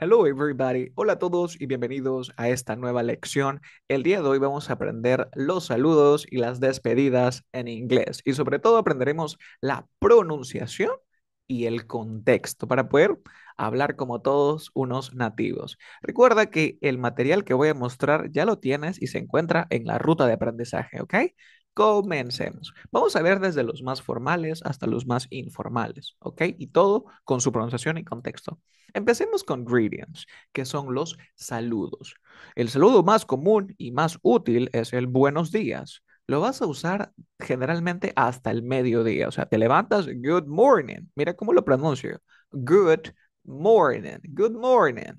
Hello everybody, hola a todos y bienvenidos a esta nueva lección. El día de hoy vamos a aprender los saludos y las despedidas en inglés y sobre todo aprenderemos la pronunciación y el contexto para poder hablar como todos unos nativos. Recuerda que el material que voy a mostrar ya lo tienes y se encuentra en la ruta de aprendizaje, ¿ok? Comencemos. Vamos a ver desde los más formales hasta los más informales, ¿ok? Y todo con su pronunciación y contexto. Empecemos con greetings, que son los saludos. El saludo más común y más útil es el buenos días. Lo vas a usar generalmente hasta el mediodía, o sea, te levantas, good morning. Mira cómo lo pronuncio. Good morning, good morning,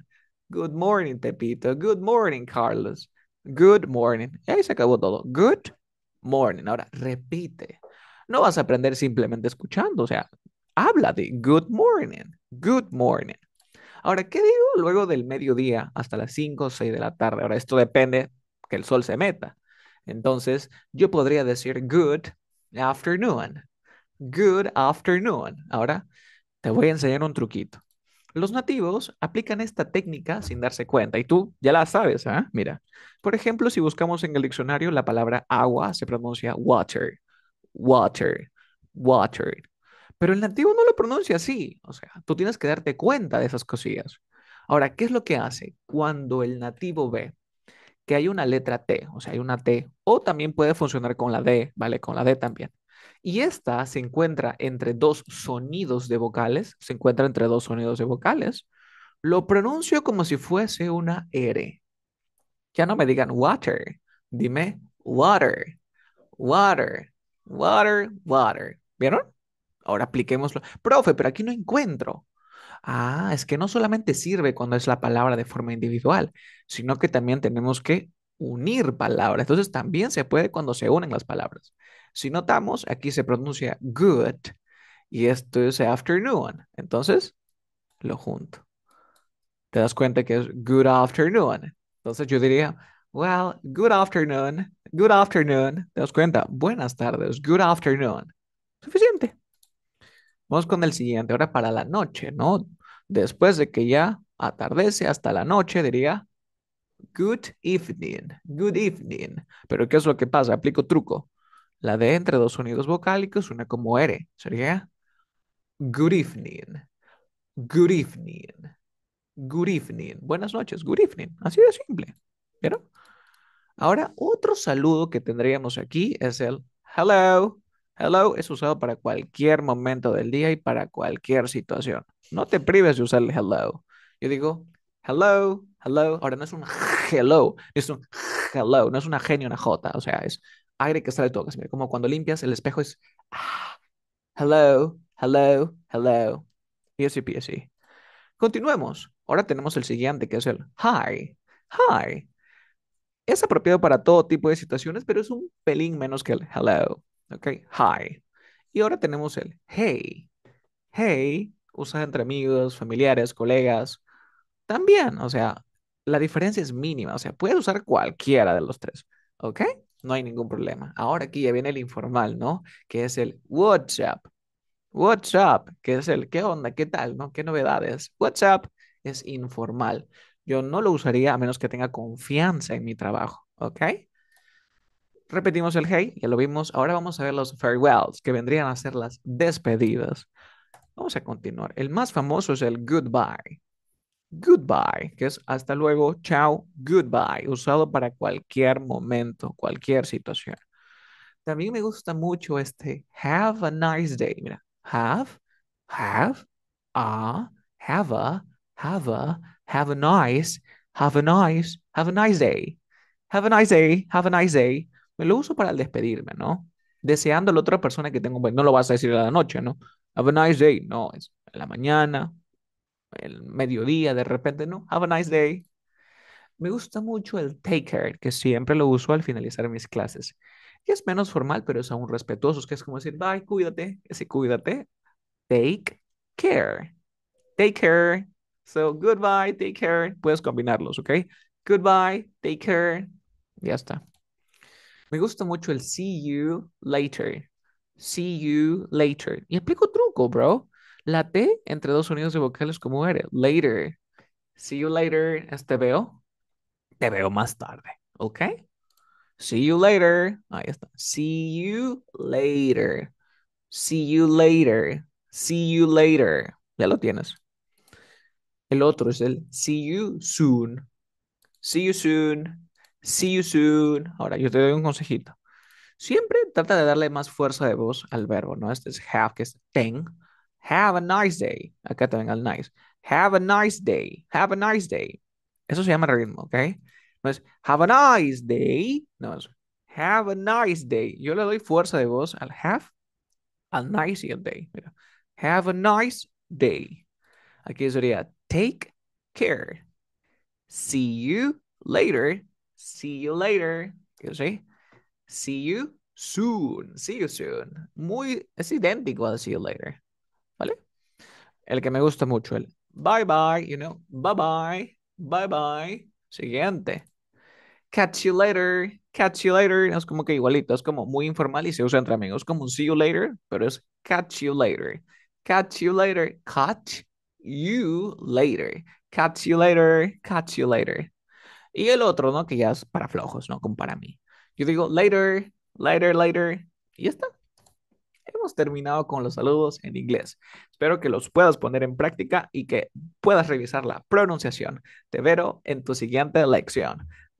good morning, Tepito, good morning, Carlos, good morning. Y ahí se acabó todo. Good morning. Ahora, repite. No vas a aprender simplemente escuchando, o sea, habla de good morning, good morning. Ahora, ¿qué digo luego del mediodía hasta las 5 o 6 de la tarde? Ahora, esto depende que el sol se meta. Entonces, yo podría decir good afternoon, good afternoon. Ahora, te voy a enseñar un truquito. Los nativos aplican esta técnica sin darse cuenta y tú ya la sabes, ¿ah? Mira, por ejemplo, si buscamos en el diccionario la palabra agua se pronuncia water, water, water. Pero el nativo no lo pronuncia así, o sea, tú tienes que darte cuenta de esas cosillas. Ahora, ¿qué es lo que hace cuando el nativo ve que hay una letra T, o sea, hay una T, o también puede funcionar con la D, ¿vale? Con la D también. Y esta se encuentra entre dos sonidos de vocales, se encuentra entre dos sonidos de vocales. Lo pronuncio como si fuese una R. Ya no me digan water, dime water, water, water, water. ¿Vieron? Ahora apliquémoslo. Profe, pero aquí no encuentro. Ah, es que no solamente sirve cuando es la palabra de forma individual, sino que también tenemos que unir palabras. Entonces también se puede cuando se unen las palabras. Si notamos, aquí se pronuncia good y esto es afternoon. Entonces, lo junto. Te das cuenta que es good afternoon. Entonces yo diría, well, good afternoon, good afternoon. Te das cuenta, buenas tardes, good afternoon. Suficiente. Vamos con el siguiente, ahora para la noche, ¿no? Después de que ya atardece hasta la noche, diría, good evening, good evening. Pero ¿qué es lo que pasa? Aplico truco. La de entre dos sonidos vocálicos, una como R. Sería good evening, good evening, good evening. Buenas noches, good evening. Así de simple. ¿Vieron? Ahora, otro saludo que tendríamos aquí es el hello. Hello es usado para cualquier momento del día y para cualquier situación. No te prives de usar el hello. Yo digo hello, hello. Ahora no es un hello, es un hello, no es una genio, una J, o sea, es aire que sale de tu como cuando limpias el espejo es, ah, hello, hello, hello. y así. Continuemos. Ahora tenemos el siguiente, que es el hi, hi. Es apropiado para todo tipo de situaciones, pero es un pelín menos que el hello, ¿ok? Hi. Y ahora tenemos el hey. Hey, usa entre amigos, familiares, colegas. También, o sea, la diferencia es mínima, o sea, puedes usar cualquiera de los tres, ¿ok? no hay ningún problema. Ahora aquí ya viene el informal, ¿no? Que es el WhatsApp. WhatsApp, que es el qué onda, qué tal, ¿no? ¿Qué novedades? WhatsApp es informal. Yo no lo usaría a menos que tenga confianza en mi trabajo, ¿ok? Repetimos el hey, ya lo vimos. Ahora vamos a ver los farewells, que vendrían a ser las despedidas. Vamos a continuar. El más famoso es el goodbye goodbye, que es hasta luego, chao, goodbye, usado para cualquier momento, cualquier situación. También me gusta mucho este have a nice day. Mira, have, have, a, have a, have a, have a nice, have a nice, have a nice day. Have a nice day, have a nice day. Me lo uso para el despedirme, ¿no? Deseando a la otra persona que tengo, pues, no lo vas a decir a la noche, ¿no? Have a nice day. No, es a la mañana, el mediodía, de repente, no, have a nice day. Me gusta mucho el take care, que siempre lo uso al finalizar mis clases. Y es menos formal, pero es aún respetuoso, que es como decir, bye, cuídate, ese cuídate, take care. Take care. So, goodbye, take care. Puedes combinarlos, ¿ok? Goodbye, take care. Ya está. Me gusta mucho el see you later. See you later. Y aplico truco, bro. La T entre dos sonidos de vocales como eres. Later. See you later. Este, te veo. Te veo más tarde. ¿Ok? See you later. Ahí está. See you later. See you later. See you later. Ya lo tienes. El otro es el see you soon. See you soon. See you soon. Ahora, yo te doy un consejito. Siempre trata de darle más fuerza de voz al verbo, ¿no? Este es have, que es ten. Have a nice day. Acá también al nice. Have a nice day. Have a nice day. Eso se llama ritmo, ¿ok? No es have a nice day. No es have a nice day. Yo le doy fuerza de voz al have a nice day. Mira. Have a nice day. Aquí sería take care. See you later. See you later. ¿Qué sé? See you soon. See you soon. Muy, es idéntico al see you later. El que me gusta mucho, el bye bye, you know, bye bye, bye bye. Siguiente. Catch you later, catch you later. Es como que igualito, es como muy informal y se usa entre amigos, como un see you later, pero es catch you later, catch you later, catch you later, catch you later, catch you later. Y el otro, ¿no? Que ya es para flojos, ¿no? Como para mí. Yo digo later, later, later, y ya está hemos terminado con los saludos en inglés. Espero que los puedas poner en práctica y que puedas revisar la pronunciación. Te veo en tu siguiente lección.